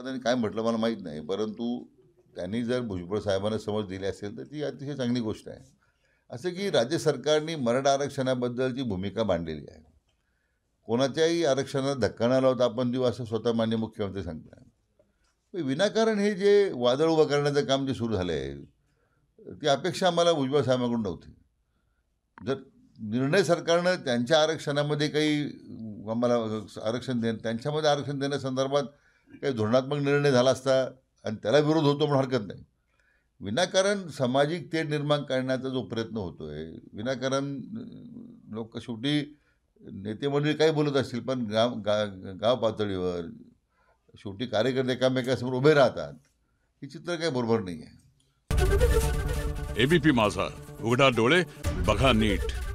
आता त्यांनी काय म्हटलं मला माहीत नाही परंतु त्यांनी जर भुजबळ साहेबांना समज दिली असेल तर ती अतिशय चांगली गोष्ट आहे असं की राज्य सरकारने मराठा आरक्षणाबद्दलची भूमिका मांडलेली आहे कोणाच्याही आरक्षणाला धक्का न होता आपण देऊ असं स्वतः मान्य मुख्यमंत्री सांगतात विनाकारण हे जे वादळ उभं करण्याचं काम जे सुरू झालं आहे ती अपेक्षा आम्हाला भुजबळ साहेबांकडून नव्हती जर निर्णय सरकारनं त्यांच्या आरक्षणामध्ये काही आम्हाला आरक्षण दे त्यांच्यामध्ये आरक्षण देण्यासंदर्भात काही धोरणात्मक निर्णय झाला असता आणि त्याला विरोध होतो म्हणून हरकत नाही विनाकारण सामाजिक तेढ निर्माण करण्याचा जो प्रयत्न होतो आहे विनाकारण लोक शेवटी नेते मंडळी काही बोलत असतील पण गाव गा गाव पातळीवर शेवटी कार्यकर्ते एकामेकासमोर उभे राहतात हे चित्र काही बरोबर नाही आहे एबीपी माझा उघडा डोळे बघा नीट